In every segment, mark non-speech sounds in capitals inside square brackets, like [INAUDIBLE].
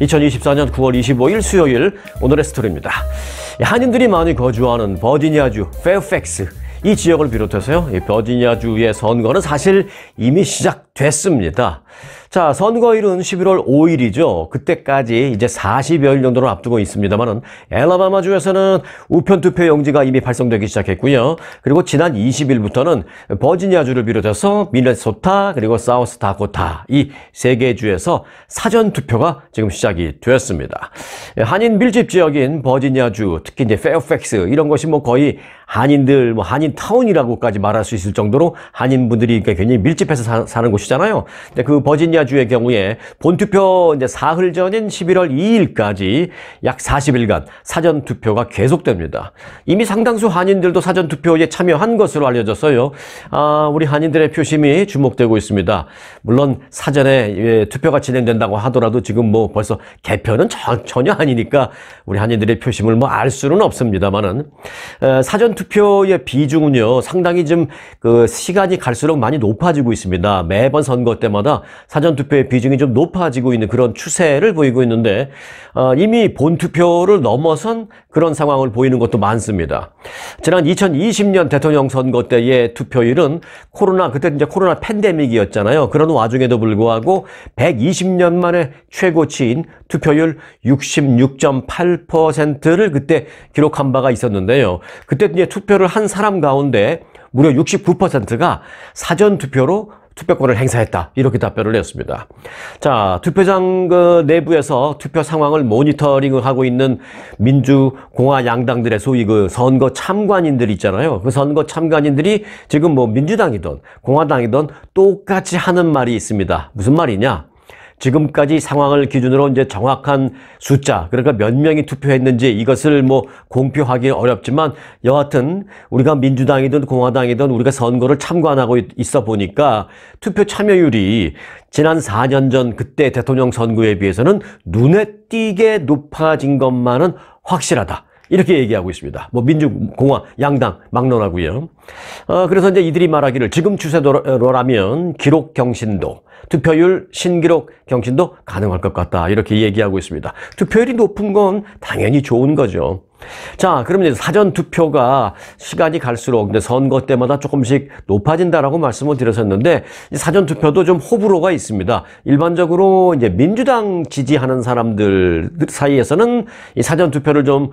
2024년 9월 25일 수요일 오늘의 스토리입니다. 예, 한인들이 많이 거주하는 버지니아주 페어팩스 이 지역을 비롯해서요. 버지니아주의 선거는 사실 이미 시작 됐습니다 자, 선거일은 11월 5일이죠. 그때까지 이제 40여일 정도를 앞두고 있습니다만은 엘라바마주에서는 우편투표 용지가 이미 발송되기 시작했고요. 그리고 지난 20일부터는 버지니아주를 비롯해서 미네소타 그리고 사우스다코타 이 세 개 주에서 사전투표가 지금 시작이 되었습니다. 한인 밀집 지역인 버지니아주 특히 이제 페어팩스 이런 것이 뭐 거의 한인들 뭐 한인 타운이라고까지 말할 수 있을 정도로 한인분들이 굉장히 밀집해서 사는 곳이 것이잖아요. 근데 그 버지니아 주의 경우에 본투표 이제 사흘 전인 11월 2일까지 약 40일간 사전 투표가 계속됩니다. 이미 상당수 한인들도 사전 투표에 참여한 것으로 알려졌어요. 아, 우리 한인들의 표심이 주목되고 있습니다. 물론 사전에 예, 투표가 진행된다고 하더라도 지금 뭐 벌써 개표는 전혀 아니니까 우리 한인들의 표심을 뭐 알 수는 없습니다만은 사전 투표의 비중은요 상당히 좀그 시간이 갈수록 많이 높아지고 있습니다. 매 매번 선거 때마다 사전투표의 비중이 좀 높아지고 있는 그런 추세를 보이고 있는데 어, 이미 본투표를 넘어선 그런 상황을 보이는 것도 많습니다. 지난 2020년 대통령 선거 때의 투표율은 코로나 그때 이제 코로나 팬데믹이었잖아요. 그런 와중에도 불구하고 120년 만에 최고치인 투표율 66.8%를 그때 기록한 바가 있었는데요. 그때 이제 투표를 한 사람 가운데 무려 69%가 사전투표로 투표권을 행사했다 이렇게 답변을 냈습니다. 자 투표장 그 내부에서 투표 상황을 모니터링을 하고 있는 민주공화 양당들의 소위 그 선거 참관인들 있잖아요. 그 선거 참관인들이 지금 뭐 민주당이든 공화당이든 똑같이 하는 말이 있습니다. 무슨 말이냐? 지금까지 상황을 기준으로 이제 정확한 숫자, 그러니까 몇 명이 투표했는지 이것을 뭐 공표하기 어렵지만 여하튼 우리가 민주당이든 공화당이든 우리가 선거를 참관하고 있어 보니까 투표 참여율이 지난 4년 전 그때 대통령 선거에 비해서는 눈에 띄게 높아진 것만은 확실하다. 이렇게 얘기하고 있습니다. 뭐 민주공화 양당 막론하고요. 어, 그래서 이제 이들이 말하기를 지금 추세로라면 기록 경신도 투표율 신기록 경신도 가능할 것 같다 이렇게 얘기하고 있습니다. 투표율이 높은 건 당연히 좋은 거죠. 자, 그러면 이제 사전 투표가 시간이 갈수록 이제 선거 때마다 조금씩 높아진다라고 말씀을 드렸었는데 사전 투표도 좀 호불호가 있습니다. 일반적으로 이제 민주당 지지하는 사람들 사이에서는 이 사전 투표를 좀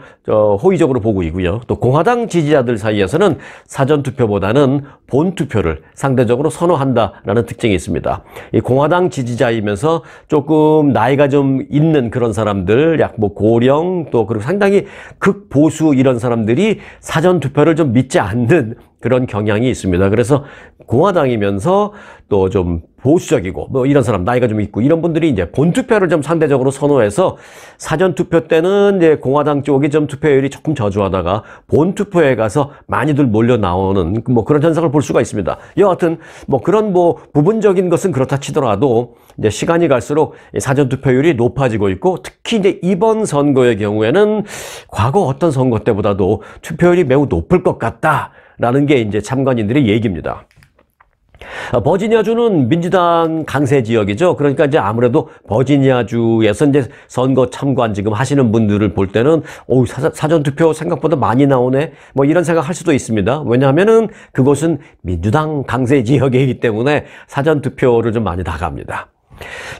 호의적으로 보고 있고요. 또 공화당 지지자들 사이에서는 사전 투표보다는 본 투표를 상대적으로 선호한다라는 특징이 있습니다. 공화당 지지자이면서 조금 나이가 좀 있는 그런 사람들, 약 뭐 고령 또 그리고 상당히 극보수 이런 사람들이 사전 투표를 좀 믿지 않는 그런 경향이 있습니다. 그래서 공화당이면서 또좀 보수적이고 뭐 이런 사람 나이가 좀 있고 이런 분들이 이제 본투표를 좀 상대적으로 선호해서 사전투표 때는 이제 공화당 쪽이 좀 투표율이 조금 저조하다가 본투표에 가서 많이들 몰려 나오는 뭐 그런 현상을 볼 수가 있습니다. 여하튼 뭐 그런 뭐 부분적인 것은 그렇다 치더라도 이제 시간이 갈수록 사전투표율이 높아지고 있고 특히 이제 이번 선거의 경우에는 과거 어떤 선거 때보다도 투표율이 매우 높을 것 같다라는 게 이제 참관인들의 얘기입니다. 어, 버지니아주는 민주당 강세 지역이죠. 그러니까 이제 아무래도 버지니아주에서 이제 선거 참관 지금 하시는 분들을 볼 때는 오 사전 투표 생각보다 많이 나오네. 뭐 이런 생각할 수도 있습니다. 왜냐하면은 그곳은 민주당 강세 지역이기 때문에 사전 투표를 좀 많이 나갑니다.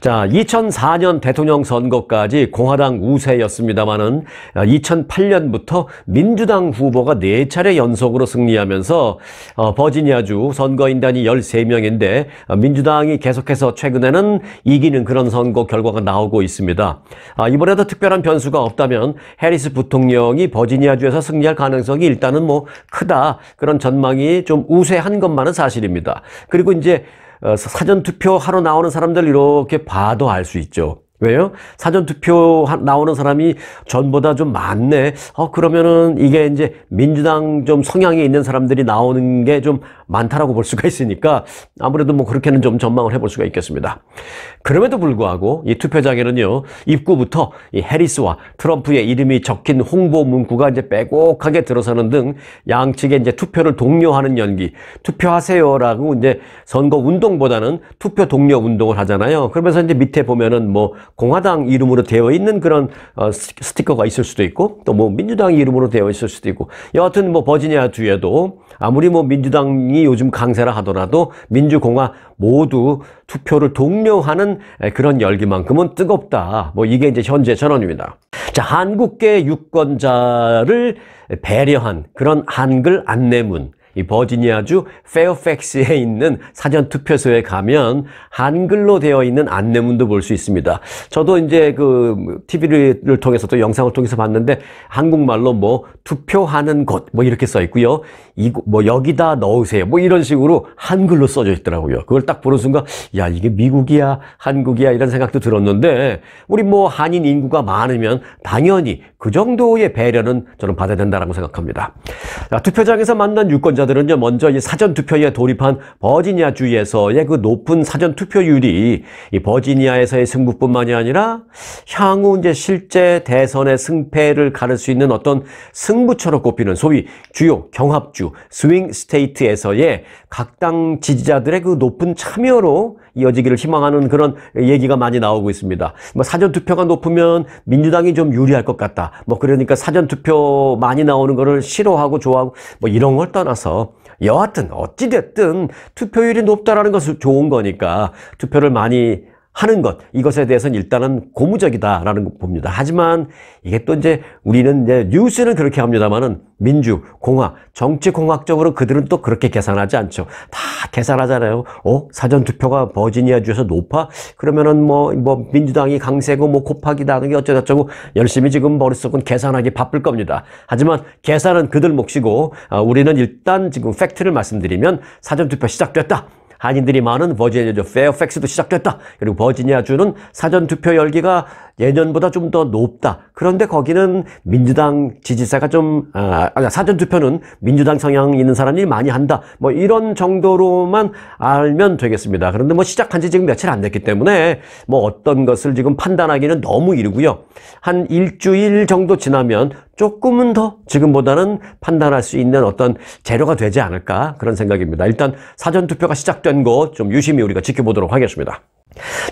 자, 2004년 대통령 선거까지 공화당 우세였습니다만은 2008년부터 민주당 후보가 4차례 연속으로 승리하면서 어, 버지니아주 선거인단이 13명인데 민주당이 계속해서 최근에는 이기는 그런 선거 결과가 나오고 있습니다. 아, 이번에도 특별한 변수가 없다면 해리스 부통령이 버지니아주에서 승리할 가능성이 일단은 뭐 크다. 그런 전망이 좀 우세한 것만은 사실입니다. 그리고 이제 어, 사전투표 하러 나오는 사람들 이렇게 봐도 알 수 있죠. 왜요? 사전투표 나오는 사람이 전보다 좀 많네. 어, 그러면은 이게 이제 민주당 좀 성향이 있는 사람들이 나오는 게 좀 많다라고 볼 수가 있으니까 아무래도 뭐 그렇게는 좀 전망을 해볼 수가 있겠습니다. 그럼에도 불구하고 이 투표장에는요, 입구부터 이 해리스와 트럼프의 이름이 적힌 홍보 문구가 이제 빼곡하게 들어서는 등양측의 이제 투표를 독려하는 연기, 투표하세요라고 이제 선거 운동보다는 투표 독려 운동을 하잖아요. 그러면서 이제 밑에 보면은 뭐 공화당 이름으로 되어 있는 그런 어, 스티커가 있을 수도 있고 또 뭐 민주당 이름으로 되어 있을 수도 있고 여하튼 뭐 버지니아 주에도 아무리 뭐 민주당이 요즘 강세라 하더라도 민주공화 모두 투표를 독려하는 그런 열기만큼은 뜨겁다. 뭐 이게 이제 현재 전원입니다 자, 한국계 유권자를 배려한 그런 한글 안내문 이 버지니아주 페어팩스에 있는 사전 투표소에 가면 한글로 되어 있는 안내문도 볼 수 있습니다. 저도 이제 그 TV를 통해서 또 영상을 통해서 봤는데 한국말로 뭐 투표하는 곳 뭐 이렇게 써 있고요. 이뭐 여기다 넣으세요. 뭐 이런 식으로 한글로 써져 있더라고요. 그걸 딱 보는 순간 야, 이게 미국이야, 한국이야 이런 생각도 들었는데 우리 뭐 한인 인구가 많으면 당연히 그 정도의 배려는 저는 받아야 된다고 생각합니다. 자, 투표장에서 만난 유권자 학자들은 먼저 사전투표에 돌입한 버지니아주에서의 그 높은 사전투표율이 이 버지니아에서의 승부뿐만이 아니라 향후 이제 실제 대선의 승패를 가를 수 있는 어떤 승부처로 꼽히는 소위 주요 경합주, 스윙 스테이트에서의 각당 지지자들의 그 높은 참여로 이어지기를 희망하는 그런 얘기가 많이 나오고 있습니다. 뭐 사전 투표가 높으면 민주당이 좀 유리할 것 같다. 뭐 그러니까 사전 투표 많이 나오는 거를 싫어하고 좋아하고 뭐 이런 걸 떠나서 여하튼 어찌 됐든 투표율이 높다라는 것은 좋은 거니까 투표를 많이 하는 것 이것에 대해서는 일단은 고무적이다라는 봅니다 하지만 이게 또 이제 우리는 이제 뉴스는 그렇게 합니다만은 민주 공화 정치 공학적으로 그들은 또 그렇게 계산하지 않죠. 다 계산하잖아요. 어 사전 투표가 버지니아 주에서 높아 그러면은 뭐뭐 뭐 민주당이 강세고 뭐 곱하기 다는 게 어쩌저쩌고 열심히 지금 머릿속은 계산하기 바쁠 겁니다. 하지만 계산은 그들 몫이고 어, 우리는 일단 지금 팩트를 말씀드리면 사전 투표 시작됐다. 한인들이 많은 버지니아주 페어팩스도 시작됐다. 그리고 버지니아주는 사전투표 열기가 예년보다 좀 더 높다. 그런데 거기는 민주당 지지세가 좀, 아, 사전투표는 민주당 성향 있는 사람이 많이 한다. 뭐 이런 정도로만 알면 되겠습니다. 그런데 뭐 시작한 지 지금 며칠 안 됐기 때문에 뭐 어떤 것을 지금 판단하기는 너무 이르고요. 한 일주일 정도 지나면 조금은 더 지금보다는 판단할 수 있는 어떤 재료가 되지 않을까 그런 생각입니다. 일단 사전투표가 시작된 거 좀 유심히 우리가 지켜보도록 하겠습니다.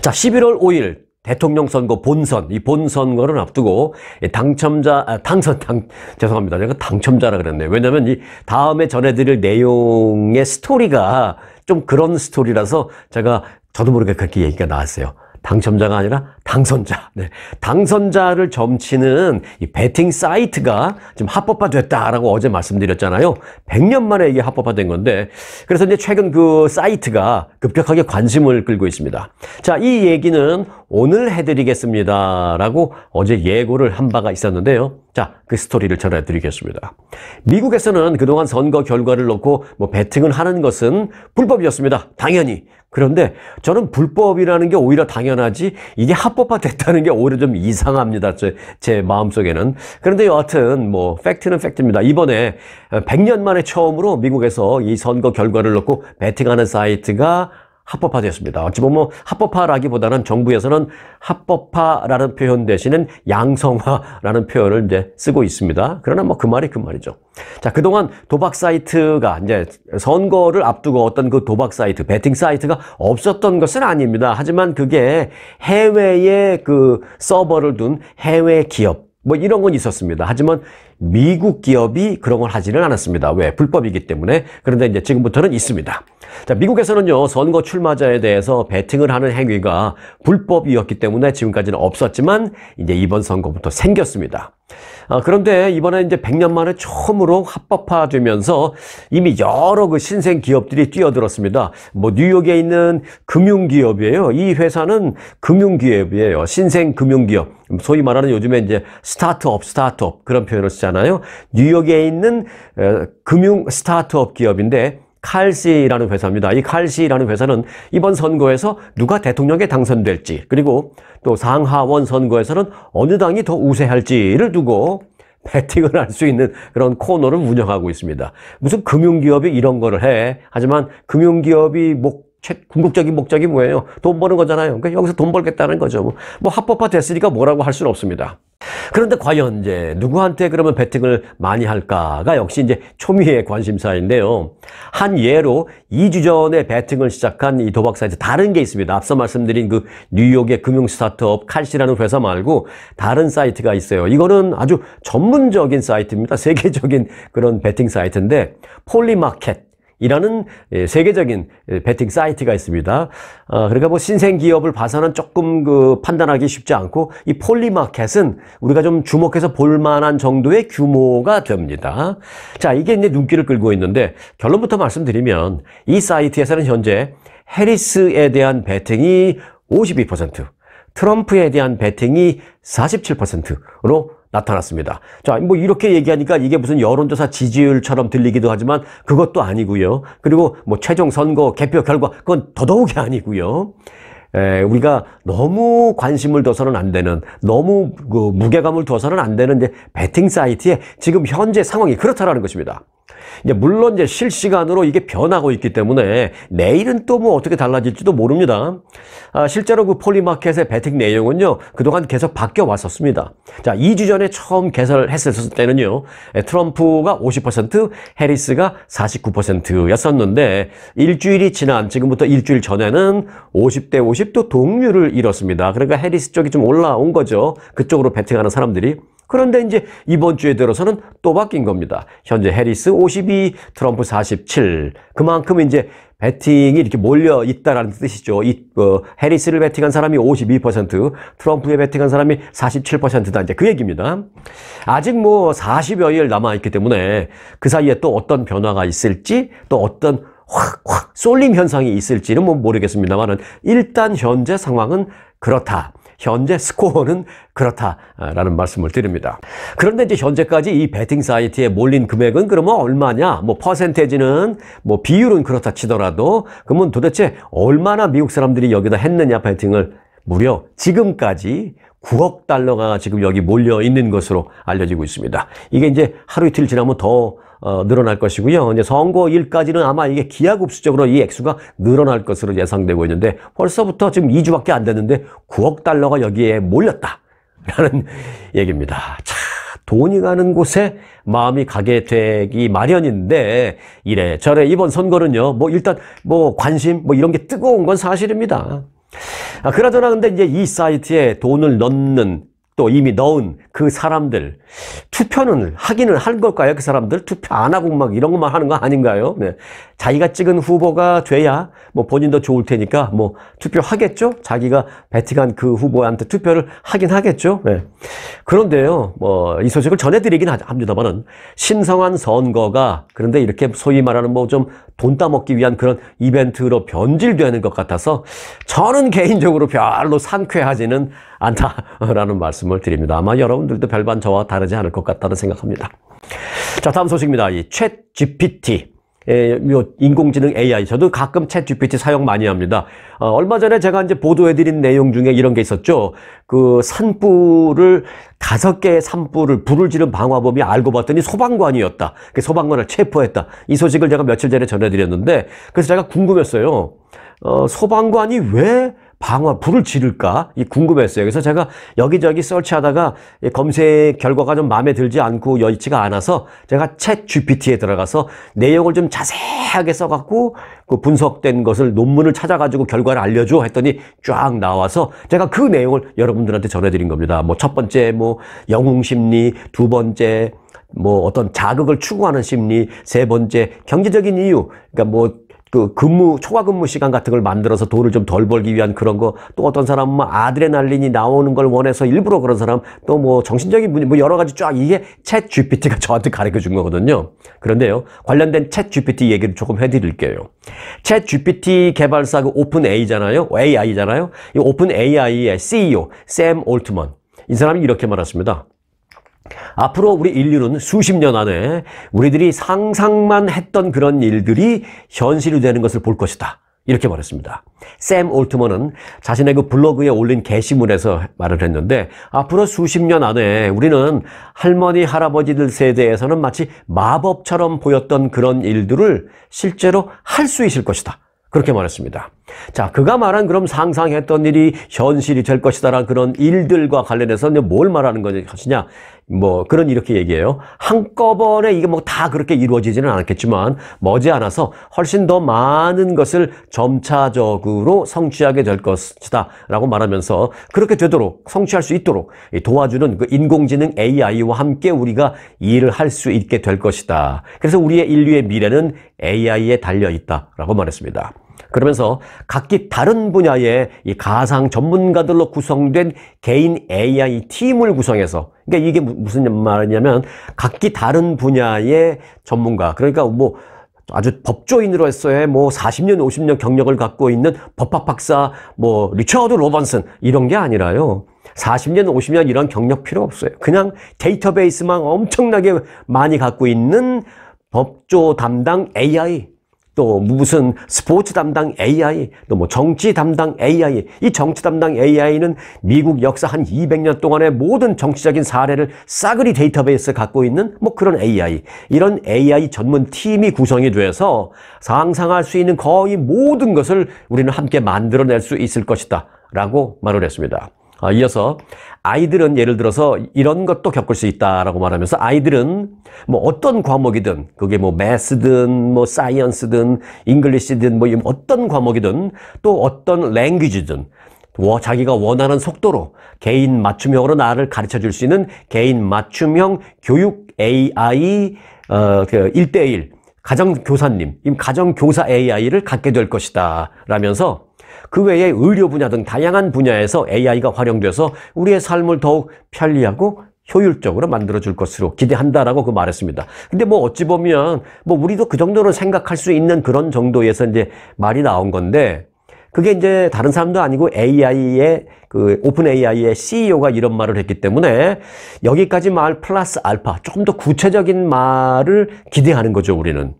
자, 11월 5일 대통령 선거 본선, 이 본선거를 앞두고 당첨자, 아, 당선, 당, 죄송합니다. 내가 당첨자라 그랬네요. 왜냐면 이 다음에 전해드릴 내용의 스토리가 좀 그런 스토리라서 제가 저도 모르게 그렇게 얘기가 나왔어요. 당첨자가 아니라 당선자, 네. 당선자를 점치는 이 베팅 사이트가 지금 합법화됐다라고 어제 말씀드렸잖아요. 100년 만에 이게 합법화된 건데, 그래서 이제 최근 그 사이트가 급격하게 관심을 끌고 있습니다. 자, 이 얘기는 오늘 해드리겠습니다라고 어제 예고를 한 바가 있었는데요. 자, 그 스토리를 전해드리겠습니다. 미국에서는 그동안 선거 결과를 놓고 뭐 베팅을 하는 것은 불법이었습니다. 당연히. 그런데 저는 불법이라는 게 오히려 당연하지 이게 합 합법화됐다는 게 오히려 좀 이상합니다. 제, 제 마음속에는. 그런데 여하튼 뭐 팩트는 팩트입니다. 이번에 100년 만에 처음으로 미국에서 이 선거 결과를 놓고 베팅하는 사이트가 합법화되었습니다. 어찌 보면 합법화라기보다는 정부에서는 합법화라는 표현 대신은 양성화라는 표현을 이제 쓰고 있습니다. 그러나 뭐 그 말이 그 말이죠. 자, 그동안 도박 사이트가 이제 선거를 앞두고 어떤 그 도박 사이트, 배팅 사이트가 없었던 것은 아닙니다. 하지만 그게 해외에 그 서버를 둔 해외 기업, 뭐 이런 건 있었습니다. 하지만 미국 기업이 그런 걸 하지는 않았습니다. 왜? 불법이기 때문에. 그런데 이제 지금부터는 있습니다. 자, 미국에서는요, 선거 출마자에 대해서 배팅을 하는 행위가 불법이었기 때문에 지금까지는 없었지만, 이제 이번 선거부터 생겼습니다. 아, 그런데 이번에 이제 100년 만에 처음으로 합법화되면서 이미 여러 그 신생 기업들이 뛰어들었습니다. 뭐 뉴욕에 있는 금융기업이에요. 이 회사는 금융기업이에요. 신생 금융기업. 소위 말하는 요즘에 이제 스타트업, 스타트업 그런 표현을 쓰잖아요. 뉴욕에 있는 금융 스타트업 기업인데 칼시라는 회사입니다. 이 칼시라는 회사는 이번 선거에서 누가 대통령에 당선될지 그리고 또 상하원 선거에서는 어느 당이 더 우세할지를 두고 배팅을 할 수 있는 그런 코너를 운영하고 있습니다. 무슨 금융기업이 이런 거를 해. 하지만 금융기업이 목 궁극적인 목적이 뭐예요? 돈 버는 거잖아요. 그러니까 여기서 돈 벌겠다는 거죠. 뭐, 뭐 합법화 됐으니까 뭐라고 할 수는 없습니다. 그런데 과연 이제 누구한테 그러면 베팅을 많이 할까가 역시 이제 초미의 관심사인데요. 한 예로 2주 전에 베팅을 시작한 이 도박 사이트 다른 게 있습니다. 앞서 말씀드린 그 뉴욕의 금융 스타트업 칼시라는 회사 말고 다른 사이트가 있어요. 이거는 아주 전문적인 사이트입니다. 세계적인 그런 베팅 사이트인데 폴리마켓 이라는 예, 세계적인 예, 베팅 사이트가 있습니다. 아, 그러니까 뭐 신생 기업을 봐서는 조금 그 판단하기 쉽지 않고 이 폴리마켓은 우리가 좀 주목해서 볼만한 정도의 규모가 됩니다. 자, 이게 이제 눈길을 끌고 있는데 결론부터 말씀드리면 이 사이트에서는 현재 해리스에 대한 베팅이 52%, 트럼프에 대한 베팅이 47%로 나타났습니다. 자, 뭐 이렇게 얘기하니까 이게 무슨 여론조사 지지율처럼 들리기도 하지만 그것도 아니고요. 그리고 뭐 최종 선거 개표 결과 그건 더더욱이 아니고요. 에, 우리가 너무 관심을 둬서는 안 되는, 너무 그 무게감을 둬서는 안 되는 이제 베팅 사이트에 지금 현재 상황이 그렇다라는 것입니다. 이제 물론 이제 실시간으로 이게 변하고 있기 때문에 내일은 또 뭐 어떻게 달라질지도 모릅니다. 아, 실제로 그 폴리마켓의 배팅 내용은요 그동안 계속 바뀌어 왔었습니다. 자 2주 전에 처음 개설했을 때는요 예, 트럼프가 50% 해리스가 49%였었는데 일주일이 지난 지금부터 일주일 전에는 50대 50도 동률을 이뤘습니다. 그러니까 해리스 쪽이 좀 올라온 거죠. 그쪽으로 배팅하는 사람들이. 그런데 이제 이번 주에 들어서는 또 바뀐 겁니다. 현재 해리스 52, 트럼프 47. 그만큼 이제 베팅이 이렇게 몰려 있다라는 뜻이죠. 이 어, 해리스를 베팅한 사람이 52%, 트럼프에 베팅한 사람이 47%다. 이제 그 얘기입니다. 아직 뭐 40여일 남아 있기 때문에 그 사이에 또 어떤 변화가 있을지 또 어떤 확, 확 쏠림 현상이 있을지는 뭐 모르겠습니다만은 일단 현재 상황은 그렇다. 현재 스코어는 그렇다라는 말씀을 드립니다. 그런데 이제 현재까지 이 베팅 사이트에 몰린 금액은 그러면 얼마냐? 뭐 퍼센테지는 뭐 비율은 그렇다 치더라도 그러면 도대체 얼마나 미국 사람들이 여기다 했느냐 베팅을 무려 지금까지 9억 달러가 지금 여기 몰려 있는 것으로 알려지고 있습니다. 이게 이제 하루 이틀 지나면 더 어, 늘어날 것이고요. 이제 선거일까지는 아마 이게 기하급수적으로 이 액수가 늘어날 것으로 예상되고 있는데 벌써부터 지금 2주밖에 안 됐는데 9억 달러가 여기에 몰렸다. 라는 [LAUGHS] 얘기입니다. 참. 돈이 가는 곳에 마음이 가게 되기 마련인데 이래저래 이번 선거는요 뭐 일단 뭐 관심 뭐 이런 게 뜨거운 건 사실입니다 아, 그러저나 근데 이제 이 사이트에 돈을 넣는 또 이미 넣은 그 사람들 투표는 하기는 한 걸까요? 그 사람들 투표 안 하고 막 이런 것만 하는 거 아닌가요? 네. 자기가 찍은 후보가 돼야 뭐 본인도 좋을 테니까 뭐 투표하겠죠? 자기가 베팅한 그 후보한테 투표를 하긴 하겠죠? 네. 그런데요, 뭐 이 소식을 전해드리긴 합니다만은 신성한 선거가 그런데 이렇게 소위 말하는 뭐 좀 돈 따먹기 위한 그런 이벤트로 변질되는 것 같아서 저는 개인적으로 별로 상쾌하지는 않다라는 말씀을 드립니다. 아마 여러분들도 별반 저와 다르지 않을 것 같다는 생각합니다. 자, 다음 소식입니다. 이챗 GPT. 에, 인공지능 AI. 저도 가끔 챗 GPT 사용 많이 합니다. 어, 얼마 전에 제가 이제 보도해드린 내용 중에 이런 게 있었죠. 그 산불을 다섯 개의 산불을 불을 지른 방화범이 알고 봤더니 소방관이었다. 그 소방관을 체포했다. 이 소식을 제가 며칠 전에 전해드렸는데 그래서 제가 궁금했어요. 어, 소방관이 왜 방화 불을 지를까? 이 궁금했어요. 그래서 제가 여기저기 설치하다가 검색 결과가 좀 마음에 들지 않고 여의치가 않아서 제가 챗 GPT에 들어가서 내용을 좀 자세하게 써갖고 그 분석된 것을 논문을 찾아가지고 결과를 알려줘 했더니 쫙 나와서 제가 그 내용을 여러분들한테 전해드린 겁니다. 뭐 첫 번째 뭐 영웅 심리, 두 번째 뭐 어떤 자극을 추구하는 심리, 세 번째 경제적인 이유, 그러니까 뭐그 근무 초과 근무 시간 같은 걸 만들어서 돈을 좀 덜 벌기 위한 그런 거 또 어떤 사람은 뭐 아드레날린이 나오는 걸 원해서 일부러 그런 사람 또 뭐 정신적인 문제 뭐 여러 가지 쫙 이게 챗 GPT가 [LAUGHS] 저한테 가르쳐 준 거거든요. 그런데요. 관련된 챗 GPT 얘기를 조금 해 드릴게요. 챗 GPT 개발사가 그 오픈 A잖아요. AI잖아요. 이 오픈 AI의 CEO 샘 올트먼 이 사람이 이렇게 말했습니다. 앞으로 우리 인류는 수십 년 안에 우리들이 상상만 했던 그런 일들이 현실이 되는 것을 볼 것이다. 이렇게 말했습니다. 샘 올트먼은 자신의 그 블로그에 올린 게시물에서 말을 했는데 앞으로 수십 년 안에 우리는 할머니 할아버지들 세대에서는 마치 마법처럼 보였던 그런 일들을 실제로 할 수 있을 것이다. 그렇게 말했습니다. 자, 그가 말한 그럼 상상했던 일이 현실이 될 것이다라는 그런 일들과 관련해서 뭘 말하는 것이냐? 뭐 그런 이렇게 얘기해요. 한꺼번에 이게 뭐 다 그렇게 이루어지지는 않았겠지만 머지않아서 훨씬 더 많은 것을 점차적으로 성취하게 될 것이다 라고 말하면서 그렇게 되도록 성취할 수 있도록 도와주는 그 인공지능 AI와 함께 우리가 일을 할 수 있게 될 것이다. 그래서 우리의 인류의 미래는 AI에 달려 있다 라고 말했습니다. 그러면서 각기 다른 분야의 이 가상 전문가들로 구성된 개인 AI 팀을 구성해서 그러니까 이게 무슨 말이냐면 각기 다른 분야의 전문가 그러니까 뭐 아주 법조인으로 했어요. 뭐 40년, 50년 경력을 갖고 있는 법학 박사 뭐 리처드 로번슨 이런 게 아니라요. 40년, 50년 이런 경력 필요 없어요. 그냥 데이터베이스만 엄청나게 많이 갖고 있는 법조 담당 AI 또 무슨 스포츠 담당 AI, 또 뭐 정치 담당 AI. 이 정치 담당 AI는 미국 역사 한 200년 동안의 모든 정치적인 사례를 싸그리 데이터베이스 갖고 있는 뭐 그런 AI. 이런 AI 전문 팀이 구성이 돼서 상상할 수 있는 거의 모든 것을 우리는 함께 만들어낼 수 있을 것이다. 라고 말을 했습니다. 어, 이어서 아이들은 예를 들어서 이런 것도 겪을 수 있다라고 말하면서 아이들은 뭐 어떤 과목이든 그게 뭐 매스든 뭐 사이언스든 잉글리시든 뭐 어떤 과목이든 또 어떤 랭귀지든 자기가 원하는 속도로 개인 맞춤형으로 나를 가르쳐 줄 수 있는 개인 맞춤형 교육 AI 어, 그 1대1 가정교사님, 가정교사 AI를 갖게 될 것이다 라면서 그 외에 의료 분야 등 다양한 분야에서 AI가 활용돼서 우리의 삶을 더욱 편리하고 효율적으로 만들어줄 것으로 기대한다라고 그 말했습니다. 근데 뭐 어찌 보면 뭐 우리도 그 정도는 생각할 수 있는 그런 정도에서 이제 말이 나온 건데 그게 이제 다른 사람도 아니고 AI의 그 오픈 AI의 CEO가 이런 말을 했기 때문에 여기까지 말 플러스 알파 조금 더 구체적인 말을 기대하는 거죠 우리는.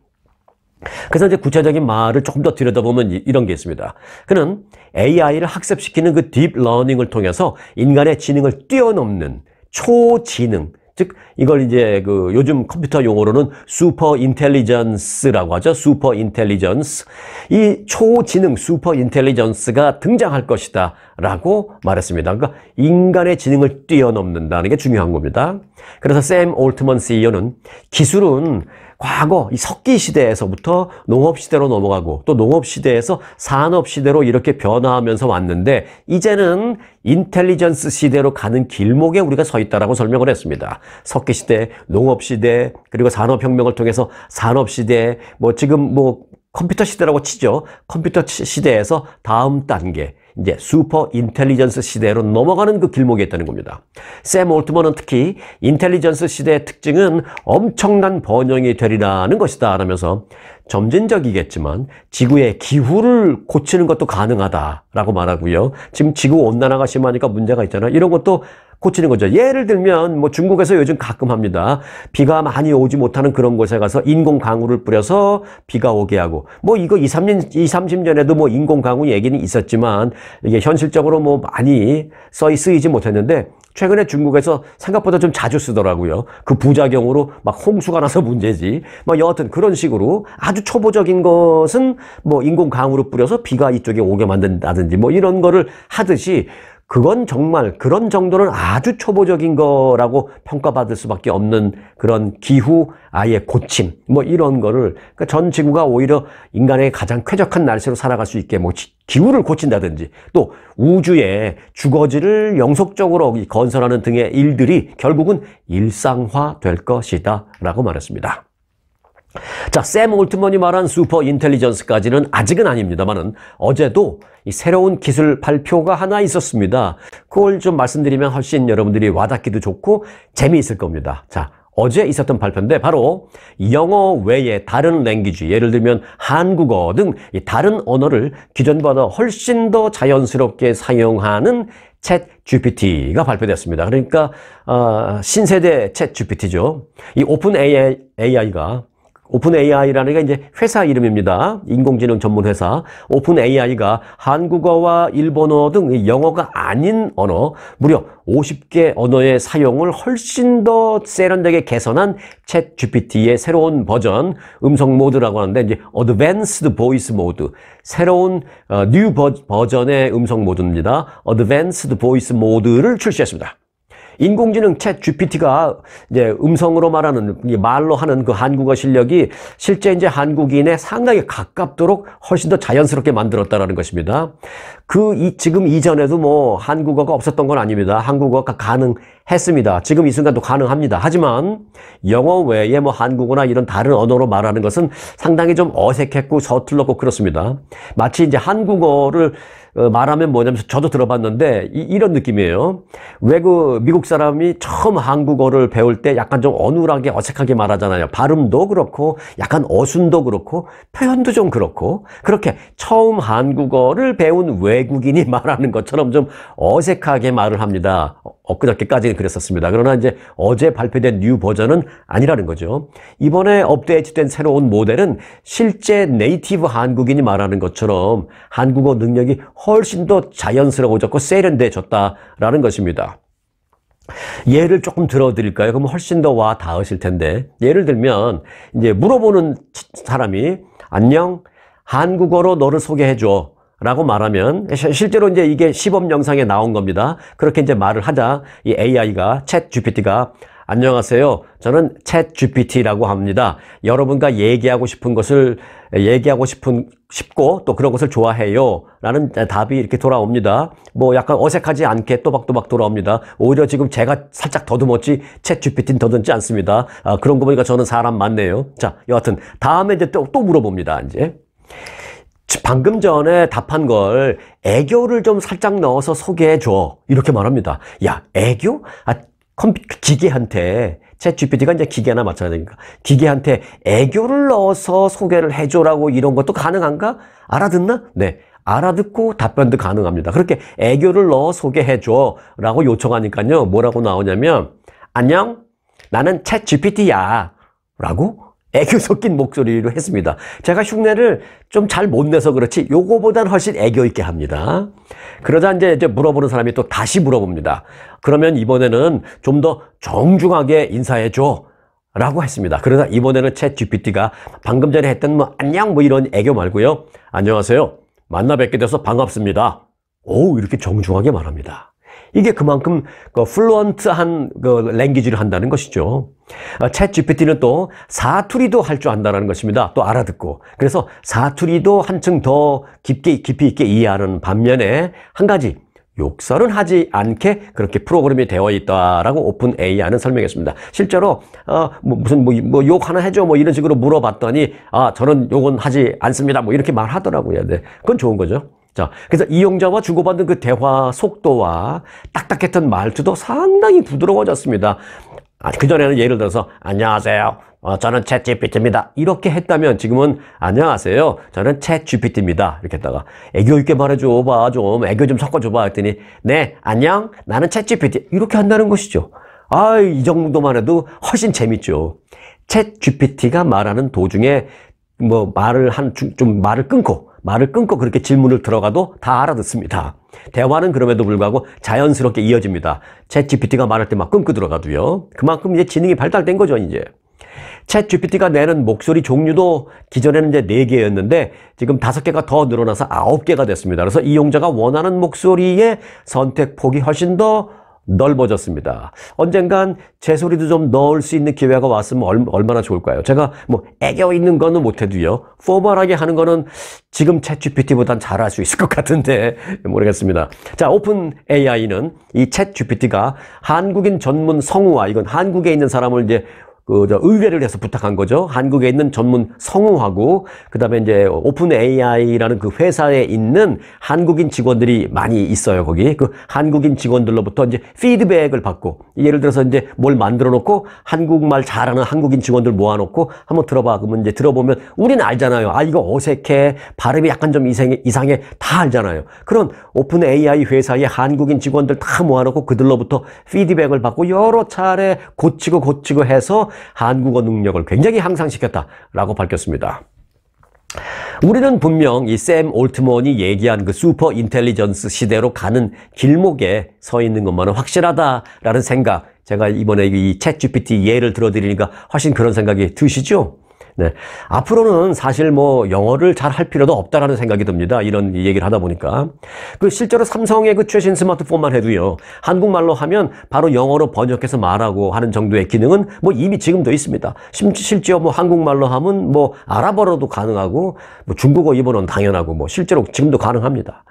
그래서 이제 구체적인 말을 조금 더 들여다보면 이런 게 있습니다. 그는 AI를 학습시키는 그 딥러닝을 통해서 인간의 지능을 뛰어넘는 초지능, 즉 이걸 이제 그 요즘 컴퓨터 용어로는 슈퍼 인텔리전스라고 하죠. 슈퍼 인텔리전스. 이 초지능 슈퍼 인텔리전스가 등장할 것이다라고 말했습니다. 그러니까 인간의 지능을 뛰어넘는다는 게 중요한 겁니다. 그래서 샘 올트먼 CEO는 기술은 과거 이 석기 시대에서부터 농업 시대로 넘어가고 또 농업 시대에서 산업 시대로 이렇게 변화하면서 왔는데 이제는 인텔리전스 시대로 가는 길목에 우리가 서 있다라고 설명을 했습니다. 석기 시대, 농업 시대, 그리고 산업 혁명을 통해서 산업 시대, 뭐 지금 뭐 컴퓨터 시대라고 치죠. 컴퓨터 시대에서 다음 단계 이제 슈퍼 인텔리전스 시대로 넘어가는 그 길목에 있다는 겁니다. 샘 올트먼은 특히 인텔리전스 시대의 특징은 엄청난 번영이 되리라는 것이다 라면서 점진적이겠지만 지구의 기후를 고치는 것도 가능하다라고 말하고요. 지금 지구 온난화가 심하니까 문제가 있잖아. 이런 것도 고치는 거죠. 예를 들면 뭐 중국에서 요즘 가끔 합니다. 비가 많이 오지 못하는 그런 곳에 가서 인공 강우를 뿌려서 비가 오게 하고 뭐 이거 2, 3년 2, 30년에도 뭐 인공 강우 얘기는 있었지만 이게 현실적으로 뭐 많이 써 쓰이지 못했는데 최근에 중국에서 생각보다 좀 자주 쓰더라고요. 그 부작용으로 막 홍수가 나서 문제지. 뭐 여하튼 그런 식으로 아주 초보적인 것은 뭐 인공 강으로 뿌려서 비가 이쪽에 오게 만든다든지 뭐 이런 거를 하듯이 그건 정말 그런 정도는 아주 초보적인 거라고 평가받을 수밖에 없는 그런 기후 아예 고침 뭐 이런 거를 그러니까 전 지구가 오히려 인간의 가장 쾌적한 날씨로 살아갈 수 있게 뭐 기후를 고친다든지 또 우주의 주거지를 영속적으로 건설하는 등의 일들이 결국은 일상화될 것이다 라고 말했습니다. 자, 샘 올트먼이 말한 슈퍼 인텔리전스까지는 아직은 아닙니다만은 어제도 이 새로운 기술 발표가 하나 있었습니다. 그걸 좀 말씀드리면 훨씬 여러분들이 와닿기도 좋고 재미있을 겁니다. 자, 어제 있었던 발표인데 바로 영어 외에 다른 랭귀지, 예를 들면 한국어 등 다른 언어를 기존보다 훨씬 더 자연스럽게 사용하는 챗 GPT가 발표됐습니다. 그러니까 어, 신세대 챗 GPT죠. 이 오픈 AI, AI가 오픈 AI라는 게 이제 회사 이름입니다. 인공지능 전문 회사. 오픈 AI가 한국어와 일본어 등 영어가 아닌 언어, 무려 50개 언어의 사용을 훨씬 더 세련되게 개선한 챗 GPT의 새로운 버전, 음성 모드라고 하는데 이제 어드밴스드 보이스 모드, 새로운 어, 뉴 버전의 음성 모드입니다. 어드밴스드 보이스 모드를 출시했습니다. 인공지능 챗 GPT가 이제 음성으로 말하는 말로 하는 그 한국어 실력이 실제 이제 한국인에 상당히 가깝도록 훨씬 더 자연스럽게 만들었다라는 것입니다. 그 이, 지금 이전에도 뭐 한국어가 없었던 건 아닙니다. 한국어가 가능했습니다. 지금 이 순간도 가능합니다. 하지만 영어 외에 뭐 한국어나 이런 다른 언어로 말하는 것은 상당히 좀 어색했고 서툴렀고 그렇습니다. 마치 이제 한국어를 어, 말하면 뭐냐면 저도 들어봤는데 이, 런 느낌이에요. 왜그 미국 사람이 처음 한국어를 배울 때 약간 좀 어눌하게 어색하게 말하잖아요. 발음도 그렇고 약간 어순도 그렇고 표현도 좀 그렇고 그렇게 처음 한국어를 배운 외국인이 [LAUGHS] 말하는 것처럼 좀 어색하게 말을 합니다. 엊그저께까지는 그랬었습니다. 그러나 이제 어제 발표된 뉴 버전은 아니라는 거죠. 이번에 업데이트된 새로운 모델은 실제 네이티브 한국인이 말하는 것처럼 한국어 능력이 훨씬 더 자연스러워졌고 세련돼졌다라는 것입니다. 예를 조금 들어드릴까요? 그럼 훨씬 더 와 닿으실 텐데. 예를 들면, 이제 물어보는 사람이, 안녕, 한국어로 너를 소개해줘. 라고 말하면 실제로 이제 이게 시범 영상에 나온 겁니다. 그렇게 이제 말을 하자 이 AI가 챗 GPT가 안녕하세요. 저는 챗 GPT라고 합니다. 여러분과 얘기하고 싶은 것을 얘기하고 싶은 싶고 또 그런 것을 좋아해요. 라는 답이 이렇게 돌아옵니다. 뭐 약간 어색하지 않게 또박또박 돌아옵니다. 오히려 지금 제가 살짝 더듬었지 챗 GPT는 더듬지 않습니다. 아, 그런 거 보니까 저는 사람 맞네요. 자, 여하튼 다음에 이제 또, 또 물어봅니다. 이제 방금 전에 답한 걸 애교를 좀 살짝 넣어서 소개해 줘 이렇게 말합니다 야 애교? 아, 컴퓨, 그 기계한테 채 GPT가 이제 기계나 맞춰야 되니까 기계한테 애교를 넣어서 소개를 해줘라고 이런 것도 가능한가? 알아듣나? 네 알아듣고 답변도 가능합니다 그렇게 애교를 넣어 소개해줘 라고 요청하니까요 뭐라고 나오냐면 안녕 나는 채 GPT야 라고 애교 섞인 목소리로 했습니다. 제가 흉내를 좀 잘 못 내서 그렇지 요거보단 훨씬 애교 있게 합니다. 그러자 이제 물어보는 사람이 또 다시 물어봅니다. 그러면 이번에는 좀 더 정중하게 인사해줘. 라고 했습니다. 그러나 이번에는 채 GPT가 방금 전에 했던 뭐 안녕 뭐 이런 애교 말고요. 안녕하세요. 만나 뵙게 돼서 반갑습니다. 오 이렇게 정중하게 말합니다. 이게 그만큼 그 플루언트한 그 랭귀지를 한다는 것이죠. 아, 챗 GPT는 또 사투리도 할 줄 안다는 것입니다. 또 알아듣고. 그래서 사투리도 한층 더 깊게 깊이 있게 이해하는 반면에 한 가지 욕설은 하지 않게 그렇게 프로그램이 되어 있다라고 오픈 AI는 설명했습니다. 실제로 어, 뭐 무슨 뭐욕 뭐 하나 해줘 뭐 이런 식으로 물어봤더니 아 저는 욕은 하지 않습니다. 뭐 이렇게 말하더라고요. 네, 그건 좋은 거죠. 자, 그래서 이용자와 주고받는그 대화 속도와 딱딱했던 말투도 상당히 부드러워졌습니다. 아, 그전에는 예를 들어서 안녕하세요. 어, 저는 챗 GPT입니다. 이렇게 했다면 지금은 안녕하세요. 저는 챗 GPT입니다. 이렇게 했다가 애교 있게 말해줘 봐. 좀 애교 좀 섞어줘 봐 했더니 네, 안녕. 나는 챗 GPT. 이렇게 한다는 것이죠. 아, 이 정도만 해도 훨씬 재밌죠. 챗 GPT가 말하는 도중에 뭐 말을 한 좀 말을 끊고 말을 끊고 그렇게 질문을 들어가도 다 알아듣습니다. 대화는 그럼에도 불구하고 자연스럽게 이어집니다. 채 GPT가 말할 때 막 끊고 들어가도요. 그만큼 이제 지능이 발달된 거죠, 이제. 채 GPT가 내는 목소리 종류도 기존에는 이제 4개였는데 지금 5개가 더 늘어나서 9개가 됐습니다. 그래서 이용자가 원하는 목소리의 선택 폭이 훨씬 더 넓어졌습니다. 언젠간 제 소리도 좀 넣을 수 있는 기회가 왔으면 얼, 마나 좋을까요? 제가 뭐 애교 있는 거는 못해도요. 포멀하게 하는 거는 지금 챗 GPT보단 잘할 수 있을 것 같은데 [LAUGHS] 모르겠습니다. 자, 오픈 AI는 이챗 GPT가 한국인 전문 성우와 이건 한국에 있는 사람을 이제 그저 의뢰를 해서 부탁한 거죠. 한국에 있는 전문 성우하고 그다음에 이제 오픈 AI라는 그 회사에 있는 한국인 직원들이 많이 있어요. 거기 그 한국인 직원들로부터 이제 피드백을 받고 예를 들어서 이제 뭘 만들어 놓고 한국말 잘하는 한국인 직원들 모아놓고 한번 들어봐. 그러면 이제 들어보면 우리는 알잖아요. 아 이거 어색해 발음이 약간 좀 이상해 이상해 다 알잖아요. 그런 오픈 AI 회사의 한국인 직원들 다 모아놓고 그들로부터 피드백을 받고 여러 차례 고치고 고치고 해서 한국어 능력을 굉장히 향상시켰다라고 밝혔습니다. 우리는 분명 이 샘 올트먼이 얘기한 그 슈퍼 인텔리전스 시대로 가는 길목에 서 있는 것만은 확실하다라는 생각 제가 이번에 이 챗 GPT 예를 들어드리니까 훨씬 그런 생각이 드시죠? 네. 앞으로는 사실 뭐 영어를 잘 할 필요도 없다라는 생각이 듭니다. 이런 얘기를 하다 보니까. 그 실제로 삼성의 그 최신 스마트폰만 해도요. 한국말로 하면 바로 영어로 번역해서 말하고 하는 정도의 기능은 뭐 이미 지금도 있습니다. 심, 지어뭐 한국말로 하면 뭐 아랍어로도 가능하고 뭐 중국어, 입어는 당연하고 뭐 실제로 지금도 가능합니다.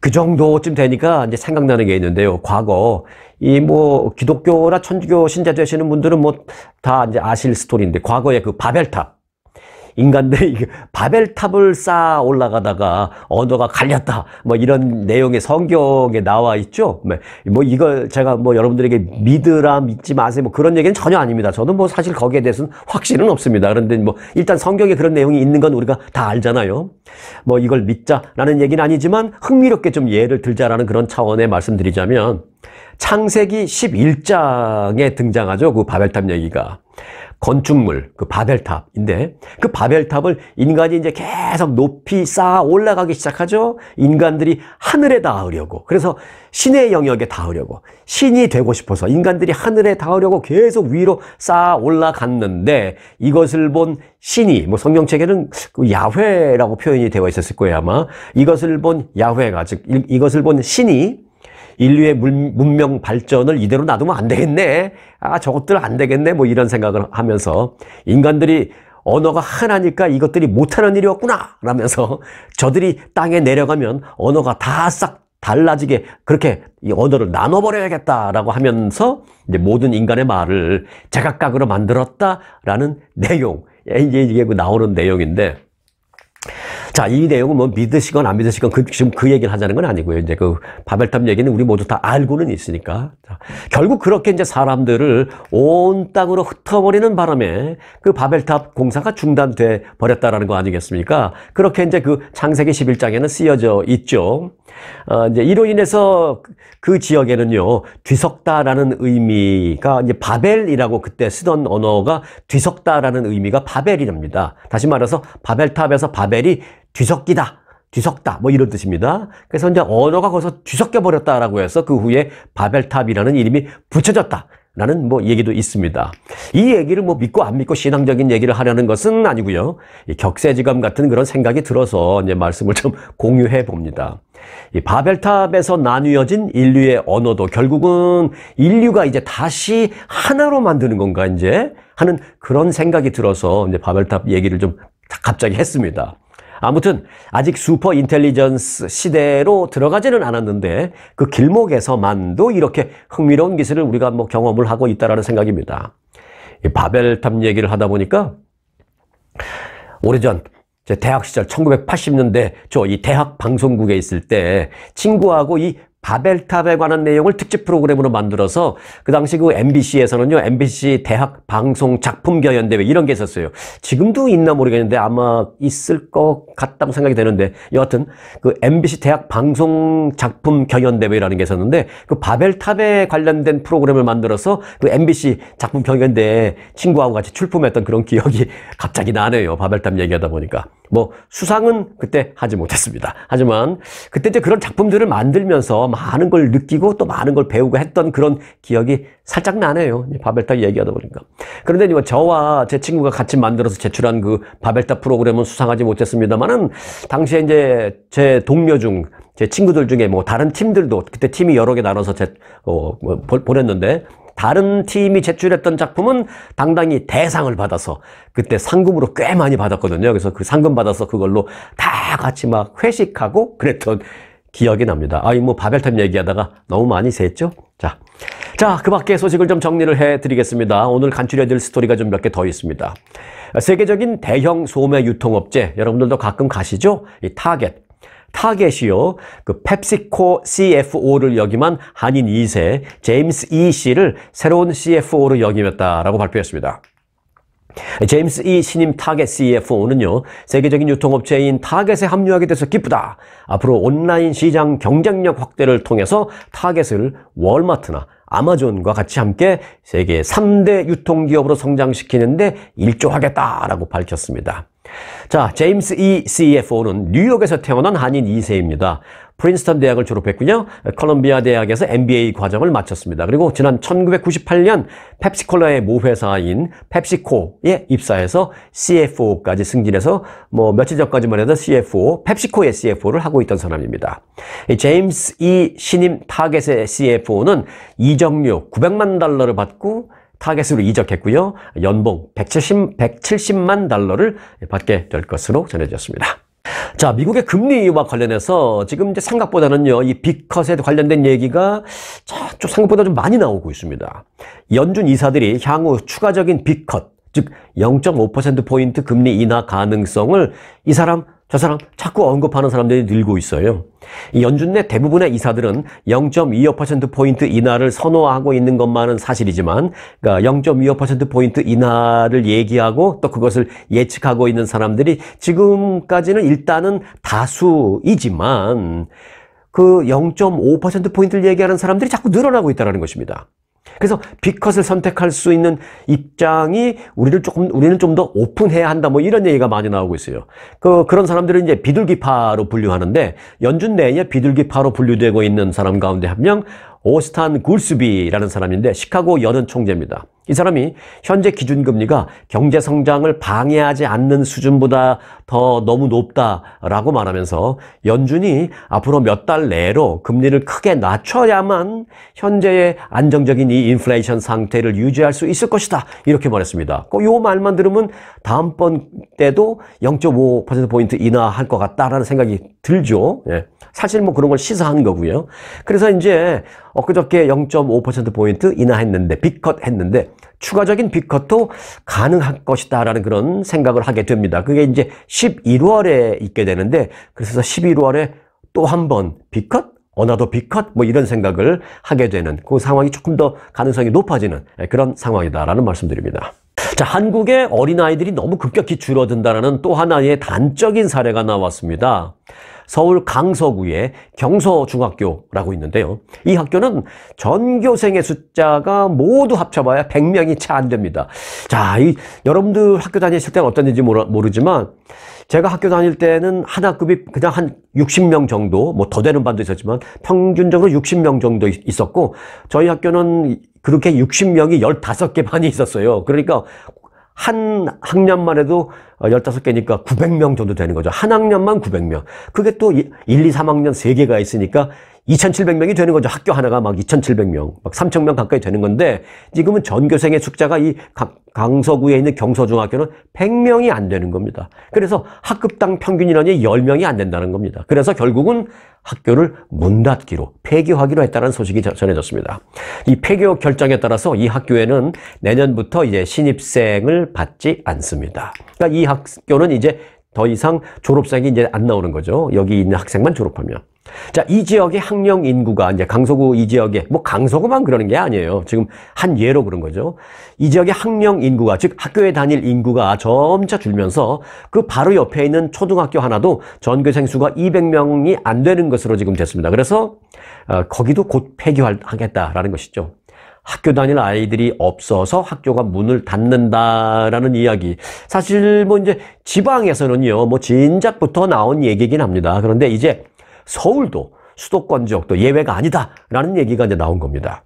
그 정도쯤 되니까 이제 생각나는 게 있는데요. 과거 이뭐 기독교나 천주교 신자 되시는 분들은 뭐 다 이제 아실 스토리인데 과거에 그 바벨탑 인간들이 바벨탑을 쌓아 올라가다가 언어가 갈렸다. 뭐 이런 내용의 성경에 나와 있죠. 네. 뭐 이걸 제가 뭐 여러분들에게 네. 믿으라 믿지 마세요. 뭐 그런 얘기는 전혀 아닙니다. 저는 뭐 사실 거기에 대해서는 확신은 없습니다. 그런데 뭐 일단 성경에 그런 내용이 있는 건 우리가 다 알잖아요. 뭐 이걸 믿자라는 얘기는 아니지만 흥미롭게 좀 예를 들자라는 그런 차원의 말씀드리자면 창세기 11장에 등장하죠. 그 바벨탑 얘기가. 건축물, 그 바벨탑인데 그 바벨탑을 인간이 이제 계속 높이 쌓아 올라가기 시작하죠. 인간들이 하늘에 닿으려고. 그래서 신의 영역에 닿으려고. 신이 되고 싶어서 인간들이 하늘에 닿으려고 계속 위로 쌓아 올라갔는데 이것을 본 신이, 뭐 성경책에는 그 야훼라고 표현이 되어 있었을 거예요, 아마. 이것을 본 야훼가, 즉, 이, 이것을 본 신이 인류의 문명 발전을 이대로 놔두면 안 되겠네. 아, 저것들 안 되겠네. 뭐 이런 생각을 하면서 인간들이 언어가 하나니까 이것들이 못하는 일이 었구나 라면서 저들이 땅에 내려가면 언어가 다 싹 달라지게 그렇게 이 언어를 나눠버려야겠다라고 하면서 이제 모든 인간의 말을 제각각으로 만들었다라는 내용. 예, 이게, 이게 그 나오는 내용인데 자, 이 내용은 뭐 믿으시건 안 믿으시건 그, 지금 그 얘기를 하자는 건 아니고요. 이제 그 바벨탑 얘기는 우리 모두 다 알고는 있으니까. 자, 결국 그렇게 이제 사람들을 온 땅으로 흩어버리는 바람에 그 바벨탑 공사가 중단돼 버렸다라는 거 아니겠습니까? 그렇게 이제 그 창세기 11장에는 쓰여져 있죠. 어, 이제 이로 인해서 그 지역에는요, 뒤섞다라는 의미가 이제 바벨이라고 그때 쓰던 언어가 뒤섞다라는 의미가 바벨이랍니다. 다시 말해서 바벨탑에서 바벨이 뒤섞이다. 뒤섞다 뭐 이런 뜻입니다. 그래서 이제 언어가 거기서 뒤섞여 버렸다라고 해서 그 후에 바벨탑이라는 이름이 붙여졌다. 라는 뭐 얘기도 있습니다. 이 얘기를 뭐 믿고 안 믿고 신앙적인 얘기를 하려는 것은 아니고요. 격세지감 같은 그런 생각이 들어서 이제 말씀을 좀 [LAUGHS] 공유해 봅니다. 바벨탑에서 나뉘어진 인류의 언어도 결국은 인류가 이제 다시 하나로 만드는 건가 이제 하는 그런 생각이 들어서 이제 바벨탑 얘기를 좀 갑자기 했습니다. 아무튼 아직 슈퍼 인텔리전스 시대로 들어가지는 않았는데 그 길목에서만도 이렇게 흥미로운 기술을 우리가 뭐 경험을 하고 있다라는 생각입니다. 이 바벨탑 얘기를 하다 보니까 오래전 제 대학 시절 1980년대 저 이 대학 방송국에 있을 때 친구하고 이 바벨탑에 관한 내용을 특집 프로그램으로 만들어서 그 당시 그 MBC에서는요 MBC 대학 방송 작품 경연 대회 이런 게 있었어요. 지금도 있나 모르겠는데 아마 있을 것 같다고 생각이 되는데 여하튼 그 MBC 대학 방송 작품 경연 대회라는 게 있었는데 그 바벨탑에 관련된 프로그램을 만들어서 그 MBC 작품 경연 대회 친구하고 같이 출품했던 그런 기억이 [LAUGHS] 갑자기 나네요. 바벨탑 얘기하다 보니까 뭐 수상은 그때 하지 못했습니다. 하지만 그때 이제 그런 작품들을 만들면서 많은 걸 느끼고 또 많은 걸 배우고 했던 그런 기억이 살짝 나네요. 바벨탑 얘기하다 보니까. 그런데 뭐 저와 제 친구가 같이 만들어서 제출한 그 바벨탑 프로그램은 수상하지 못했습니다만은 당시에 이제 제 동료 중 제 친구들 중에 뭐 다른 팀들도 그때 팀이 여러 개 나눠서 제, 어, 뭐, 보냈는데 다른 팀이 제출했던 작품은 당당히 대상을 받아서 그때 상금으로 꽤 많이 받았거든요. 그래서 그 상금 받아서 그걸로 다 같이 막 회식하고 그랬던 기억이 납니다. 아, 이뭐 바벨탑 얘기하다가 너무 많이 샜죠? 자, 자, 그 밖에 소식을 좀 정리를 해드리겠습니다. 오늘 간추려야 될 스토리가 좀 몇 개 더 있습니다. 세계적인 대형 소매 유통업체, 여러분들도 가끔 가시죠? 이 타겟. 타겟이요. 그 펩시코 CFO를 역임한 한인 2세 제임스 E 씨를 새로운 CFO로 역임했다라고 발표했습니다. 제임스 E. 신임 타겟 CFO는요, 세계적인 유통업체인 타겟에 합류하게 돼서 기쁘다. 앞으로 온라인 시장 경쟁력 확대를 통해서 타겟을 월마트나 아마존과 같이 함께 세계 3대 유통기업으로 성장시키는데 일조하겠다라고 밝혔습니다. 자, 제임스 E. CFO는 뉴욕에서 태어난 한인 2세입니다. 프린스턴 대학을 졸업했군요. 컬럼비아 대학에서 MBA 과정을 마쳤습니다. 그리고 지난 1998년 펩시콜라의 모회사인 펩시코에 입사해서 CFO까지 승진해서 뭐 며칠 전까지만 해도 CFO, 펩시코의 CFO를 하고 있던 사람입니다. 이 제임스 E 신임 타겟의 CFO는 이적료 900만 달러를 받고 타겟으로 이적했고요. 연봉 170, 170만 달러를 받게 될 것으로 전해졌습니다. 자, 미국의 금리와 관련해서 지금 이제 생각보다는요, 이 비컷에 관련된 얘기가 저쪽 생각보다 좀 많이 나오고 있습니다. 연준 이사들이 향후 추가적인 비컷, 즉 0.5%포인트 금리 인하 가능성을 이 사람 저 사람 자꾸 언급하는 사람들이 늘고 있어요. 연준 내 대부분의 이사들은 0.25%포인트 인하를 선호하고 있는 것만은 사실이지만 그러니까 0.25%포인트 인하를 얘기하고 또 그것을 예측하고 있는 사람들이 지금까지는 일단은 다수이지만 그 0.5%포인트를 얘기하는 사람들이 자꾸 늘어나고 있다는 것입니다. 그래서 비컷을 선택할 수 있는 입장이 우리를 조금, 우리는 좀 더 오픈해야 한다. 뭐 이런 얘기가 많이 나오고 있어요. 그, 그런 사람들은 이제 비둘기파로 분류하는데 연준 내에 비둘기파로 분류되고 있는 사람 가운데 한 명, 오스탄 굴스비라는 사람인데 시카고 연은 총재입니다. 이 사람이 현재 기준금리가 경제 성장을 방해하지 않는 수준보다 더 너무 높다라고 말하면서 연준이 앞으로 몇 달 내로 금리를 크게 낮춰야만 현재의 안정적인 이 인플레이션 상태를 유지할 수 있을 것이다. 이렇게 말했습니다. 이 그 말만 들으면 다음번 때도 0.5%포인트 인하할 것 같다라는 생각이 들죠. 예. 사실 뭐 그런 걸 시사하는 거고요. 그래서 이제 엊그저께 0.5%포인트 인하했는데, 빅컷 했는데, 추가적인 빅컷도 가능할 것이다라는 그런 생각을 하게 됩니다. 그게 이제 11월에 있게 되는데, 그래서 11월에 또 한 번 빅컷? 어나더 빅컷? 뭐 이런 생각을 하게 되는 그 상황이 조금 더 가능성이 높아지는 그런 상황이다라는 말씀드립니다. 자, 한국의 어린아이들이 너무 급격히 줄어든다는 또 하나의 단적인 사례가 나왔습니다. 서울 강서구의 경서중학교라고 있는데요. 이 학교는 전교생의 숫자가 모두 합쳐봐야 100명이 채 안 됩니다. 자, 이, 여러분들 학교 다니실 때는 어떤지 모르지만 제가 학교 다닐 때는 한 학급이 그냥 한 60명 정도, 뭐 더 되는 반도 있었지만 평균적으로 60명 정도 있었고 저희 학교는 그렇게 60명이 15개 반이 있었어요. 그러니까 한 학년만 해도 15개니까 어, 900명 정도 되는 거죠. 한 학년만 900명. 그게 또 1, 2, 3학년 3개가 있으니까 2,700명이 되는 거죠. 학교 하나가 막 2,700명, 막 3,000명 가까이 되는 건데 지금은 전교생의 숫자가 이 강서구에 있는 경서중학교는 100명이 안 되는 겁니다. 그래서 학급당 평균 인원이 10명이 안 된다는 겁니다. 그래서 결국은 학교를 문 닫기로 폐교하기로 했다는 소식이 전해졌습니다. 이 폐교 결정에 따라서 이 학교에는 내년부터 이제 신입생을 받지 않습니다. 그러니까 이 학교는 이제 더 이상 졸업생이 이제 안 나오는 거죠. 여기 있는 학생만 졸업하면. 자, 이 지역의 학령 인구가 이제 강서구 이 지역에 뭐 강서구만 그러는 게 아니에요. 지금 한 예로 그런 거죠. 이 지역의 학령 인구가 즉 학교에 다닐 인구가 점차 줄면서 그 바로 옆에 있는 초등학교 하나도 전교생 수가 200명이 안 되는 것으로 지금 됐습니다. 그래서 어, 거기도 곧 폐교하겠다라는 것이죠. 학교 다닐 아이들이 없어서 학교가 문을 닫는다라는 이야기. 사실 뭐 이제 지방에서는요, 뭐 진작부터 나온 얘기긴 합니다. 그런데 이제 서울도 수도권 지역도 예외가 아니다라는 얘기가 이제 나온 겁니다.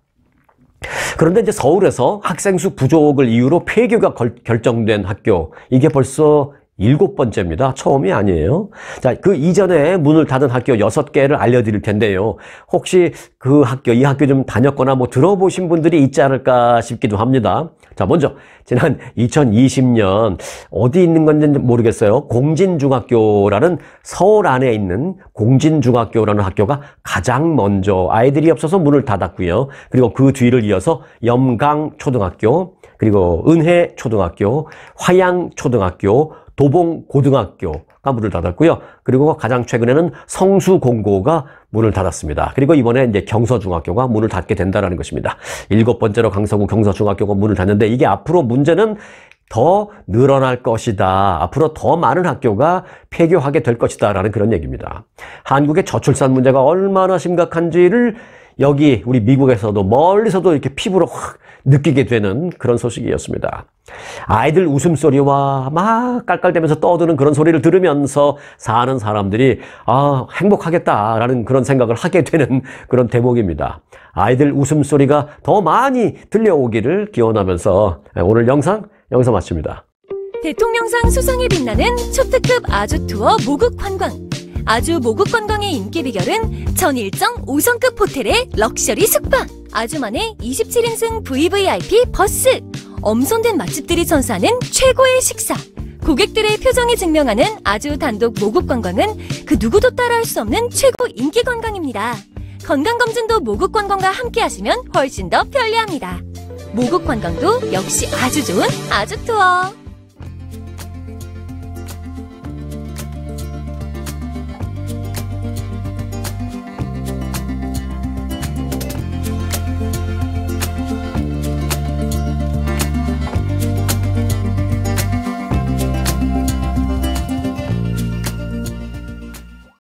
그런데 이제 서울에서 학생 수 부족을 이유로 폐교가 걸, 결정된 학교 이게 벌써 일곱 번째입니다. 처음이 아니에요. 자, 그 이전에 문을 닫은 학교 여섯 개를 알려드릴 텐데요. 혹시 그 학교, 이 학교 좀 다녔거나 뭐 들어보신 분들이 있지 않을까 싶기도 합니다. 자, 먼저 지난 2020년 어디 있는 건지 모르겠어요. 공진중학교라는 서울 안에 있는 공진중학교라는 학교가 가장 먼저 아이들이 없어서 문을 닫았고요. 그리고 그 뒤를 이어서 염강초등학교, 그리고 은혜초등학교, 화양초등학교, 도봉고등학교가 문을 닫았고요. 그리고 가장 최근에는 성수공고가 문을 닫았습니다. 그리고 이번에 이제 경서중학교가 문을 닫게 된다는 것입니다. 일곱 번째로 강서구 경서중학교가 문을 닫는데 이게 앞으로 문제는 더 늘어날 것이다. 앞으로 더 많은 학교가 폐교하게 될 것이다. 라는 그런 얘기입니다. 한국의 저출산 문제가 얼마나 심각한지를 여기 우리 미국에서도 멀리서도 이렇게 피부로 확 느끼게 되는 그런 소식이었습니다. 아이들 웃음소리와 막 깔깔대면서 떠드는 그런 소리를 들으면서 사는 사람들이 아 행복하겠다라는 그런 생각을 하게 되는 그런 대목입니다. 아이들 웃음소리가 더 많이 들려오기를 기원하면서 오늘 영상 여기서 마칩니다. 대통령상 수상에 빛나는 초특급 아주 투어 모국 관광. 아주 모국 관광의 인기 비결은 전 일정 5성급 호텔의 럭셔리 숙박, 아주만의 27인승 VVIP 버스, 엄선된 맛집들이 선사하는 최고의 식사, 고객들의 표정이 증명하는 아주 단독 모국 관광은 그 누구도 따라할 수 없는 최고 인기 관광입니다. 건강검진도 모국 관광과 함께 하시면 훨씬 더 편리합니다. 모국 관광도 역시 아주 좋은 아주 투어.